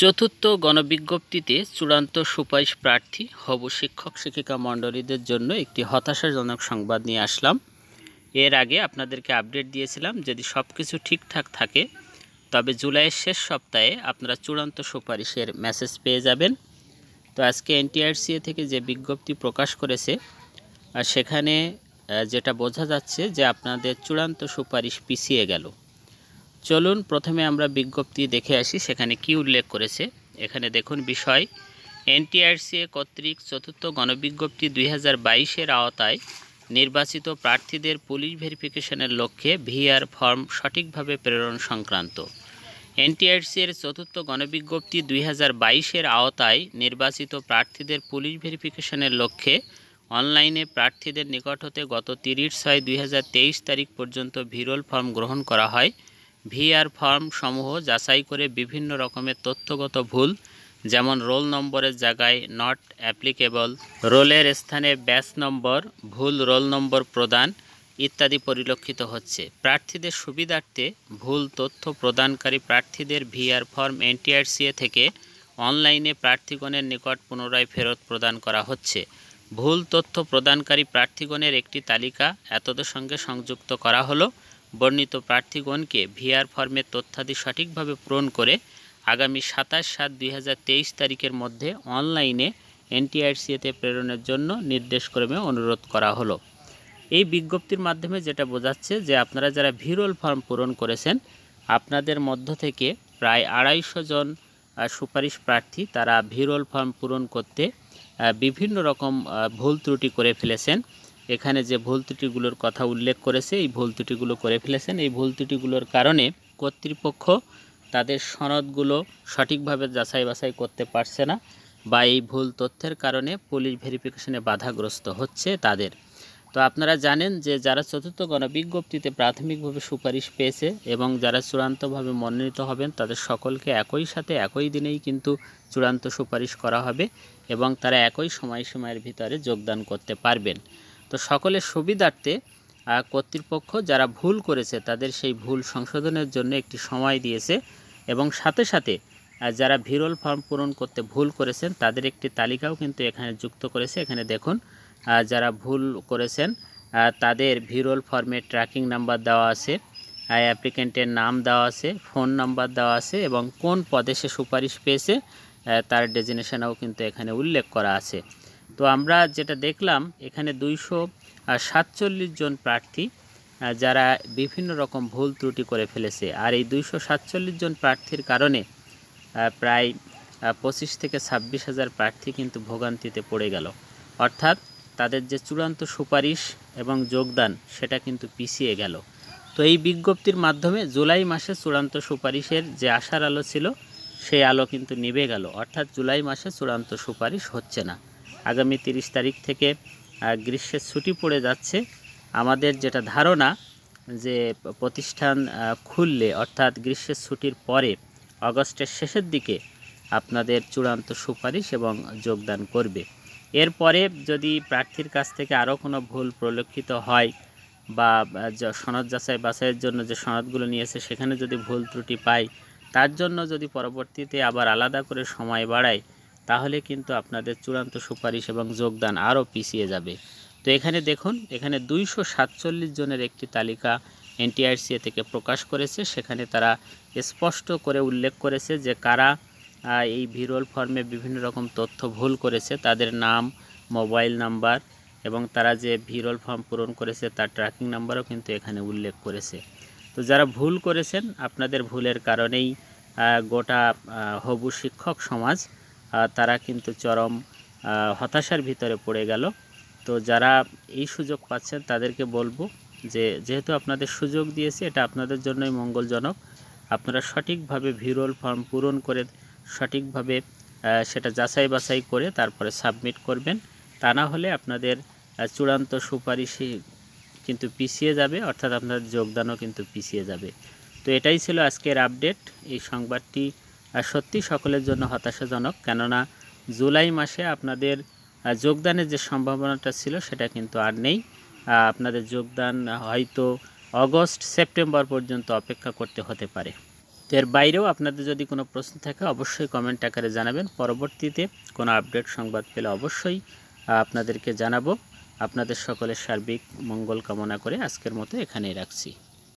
চতুর্থ গণবিজ্ঞপ্তিতে চূড়ান্ত সুপারিশ প্রার্থী হব শিক্ষক শিক্ষিকা মণ্ডলীদের জন্য একটি হতাশাজনক সংবাদ নিয়ে আসলাম এর আগে আপনাদেরকে আপডেট দিয়েছিলাম যদি সব কিছু ঠিকঠাক থাকে তবে জুলাইয়ের শেষ সপ্তাহে আপনারা চূড়ান্ত সুপারিশের মেসেজ পেয়ে যাবেন তো আজকে এনটিআরসিএ থেকে যে বিজ্ঞপ্তি প্রকাশ করেছে সেখানে যেটা বোঝা যাচ্ছে যে আপনাদের চূড়ান্ত সুপারিশ পিছিয়ে গেল চলুন প্রথমে আমরা বিজ্ঞপ্তি দেখে আসি সেখানে কি উল্লেখ করেছে এখানে দেখুন বিষয় এনটিআরসিএ কর্তৃক চতুর্থ গণবিজ্ঞপ্তি দুই হাজার বাইশের আওতায় নির্বাচিত প্রার্থীদের পুলিশ ভেরিফিকেশনের লক্ষ্যে ভিআর ফর্ম সঠিকভাবে প্রেরণ সংক্রান্ত এর চতুর্থ গণবিজ্ঞপ্তি দুই হাজার বাইশের আওতায় নির্বাচিত প্রার্থীদের পুলিশ ভেরিফিকেশনের লক্ষ্যে অনলাইনে প্রার্থীদের নিকট হতে গত তিরিশ ছয় দুই তারিখ পর্যন্ত ভিরল ফর্ম গ্রহণ করা হয় ভিআর ফর্ম সমূহ যাচাই করে বিভিন্ন রকমের তথ্যগত ভুল যেমন রোল নম্বরের জায়গায় নট অ্যাপ্লিকেবল রোলের স্থানে ব্যাচ নম্বর ভুল রোল নম্বর প্রদান ইত্যাদি পরিলক্ষিত হচ্ছে প্রার্থীদের সুবিধার্থে ভুল তথ্য প্রদানকারী প্রার্থীদের ভিআর ফর্ম এনটিআরসিএ থেকে অনলাইনে প্রার্থীগণের নিকট পুনরায় ফেরত প্রদান করা হচ্ছে ভুল তথ্য প্রদানকারী প্রার্থীগণের একটি তালিকা এতদের সঙ্গে সংযুক্ত করা হলো বর্ণিত প্রার্থীগণকে ভিআর ফর্মের তথ্যাদি সঠিকভাবে পূরণ করে আগামী সাতাশ সাত দুই তারিখের মধ্যে অনলাইনে এনটিআরসিএতে প্রেরণের জন্য নির্দেশক্রমে অনুরোধ করা হলো এই বিজ্ঞপ্তির মাধ্যমে যেটা বোঝাচ্ছে যে আপনারা যারা ভিরোল ফর্ম পূরণ করেছেন আপনাদের মধ্য থেকে প্রায় আড়াইশো জন সুপারিশ প্রার্থী তারা ভিরোল ফর্ম পূরণ করতে বিভিন্ন রকম ভুল ত্রুটি করে ফেলেছেন এখানে যে ভুল ত্রুটিগুলোর কথা উল্লেখ করেছে এই ভুল ত্রুটিগুলো করে ফেলেছেন এই ভুল ত্রুটিগুলোর কারণে কর্তৃপক্ষ তাদের সনদগুলো সঠিকভাবে যাচাই বাছাই করতে পারছে না বা এই ভুল তথ্যের কারণে পুলিশ ভেরিফিকেশনে বাধাগ্রস্ত হচ্ছে তাদের তো আপনারা জানেন যে যারা চতুর্থ গণবিজ্ঞপ্তিতে প্রাথমিকভাবে সুপারিশ পেয়েছে এবং যারা চূড়ান্তভাবে মনোনীত হবেন তাদের সকলকে একই সাথে একই দিনেই কিন্তু চূড়ান্ত সুপারিশ করা হবে এবং তারা একই সময়সীমার ভিতরে যোগদান করতে পারবেন তো সকলের সুবিধার্থে কর্তৃপক্ষ যারা ভুল করেছে তাদের সেই ভুল সংশোধনের জন্য একটি সময় দিয়েছে এবং সাথে সাথে যারা ভিরল ফর্ম পূরণ করতে ভুল করেছেন তাদের একটি তালিকাও কিন্তু এখানে যুক্ত করেছে এখানে দেখুন যারা ভুল করেছেন তাদের ভিরল ফর্মে ট্র্যাকিং নাম্বার দেওয়া আছে অ্যাপ্লিকেন্টের নাম দেওয়া আছে ফোন নাম্বার দেওয়া আছে এবং কোন পদে সে সুপারিশ পেয়েছে তার ডেজিনেশনও কিন্তু এখানে উল্লেখ করা আছে তো আমরা যেটা দেখলাম এখানে দুইশো সাতচল্লিশ জন প্রার্থী যারা বিভিন্ন রকম ভুল ত্রুটি করে ফেলেছে আর এই দুইশো সাতচল্লিশ জন প্রার্থীর কারণে প্রায় পঁচিশ থেকে ছাব্বিশ হাজার প্রার্থী কিন্তু ভোগান্তিতে পড়ে গেল অর্থাৎ তাদের যে চূড়ান্ত সুপারিশ এবং যোগদান সেটা কিন্তু পিছিয়ে গেল তো এই বিজ্ঞপ্তির মাধ্যমে জুলাই মাসে চূড়ান্ত সুপারিশের যে আশার আলো ছিল সেই আলো কিন্তু নিভে গেল অর্থাৎ জুলাই মাসে চূড়ান্ত সুপারিশ হচ্ছে না আগামী তিরিশ তারিখ থেকে গ্রীষ্মের ছুটি পড়ে যাচ্ছে আমাদের যেটা ধারণা যে প্রতিষ্ঠান খুললে অর্থাৎ গ্রীষ্মের ছুটির পরে অগস্টের শেষের দিকে আপনাদের চূড়ান্ত সুপারিশ এবং যোগদান করবে এরপরে যদি প্রার্থীর কাছ থেকে আরও কোনো ভুল প্রলক্ষিত হয় বা সনদ যাচাই বাছাইয়ের জন্য যে সনদগুলো নিয়েছে সেখানে যদি ভুল ত্রুটি পায় তার জন্য যদি পরবর্তীতে আবার আলাদা করে সময় বাড়ায় তাহলে কিন্তু আপনাদের চূড়ান্ত সুপারিশ এবং যোগদান আরও পিছিয়ে যাবে তো এখানে দেখুন এখানে দুইশো সাতচল্লিশ জনের একটি তালিকা এনটিআরসিএ থেকে প্রকাশ করেছে সেখানে তারা স্পষ্ট করে উল্লেখ করেছে যে কারা এই ভিরোল ফর্মে বিভিন্ন রকম তথ্য ভুল করেছে তাদের নাম মোবাইল নাম্বার এবং তারা যে ভিরোল ফর্ম পূরণ করেছে তার ট্র্যাকিং নাম্বারও কিন্তু এখানে উল্লেখ করেছে তো যারা ভুল করেছেন আপনাদের ভুলের কারণেই গোটা হবু শিক্ষক সমাজ তারা কিন্তু চরম হতাশার ভিতরে পড়ে গেল তো যারা এই সুযোগ পাচ্ছেন তাদেরকে বলবো যে যেহেতু আপনাদের সুযোগ দিয়েছে এটা আপনাদের জন্যই মঙ্গলজনক আপনারা সঠিকভাবে ভিরোল ফর্ম পূরণ করে সঠিকভাবে সেটা যাচাই বাছাই করে তারপরে সাবমিট করবেন তা না হলে আপনাদের চূড়ান্ত সুপারিশই কিন্তু পিছিয়ে যাবে অর্থাৎ আপনার যোগদানও কিন্তু পিছিয়ে যাবে তো এটাই ছিল আজকের আপডেট এই সংবাদটি আর সত্যি সকলের জন্য হতাশাজনক কেননা জুলাই মাসে আপনাদের যোগদানের যে সম্ভাবনাটা ছিল সেটা কিন্তু আর নেই আপনাদের যোগদান হয়তো অগস্ট সেপ্টেম্বর পর্যন্ত অপেক্ষা করতে হতে পারে তো এর বাইরেও আপনাদের যদি কোনো প্রশ্ন থাকে অবশ্যই কমেন্ট আকারে জানাবেন পরবর্তীতে কোনো আপডেট সংবাদ পেলে অবশ্যই আপনাদেরকে জানাবো আপনাদের সকলের সার্বিক মঙ্গল কামনা করে আজকের মতো এখানেই রাখছি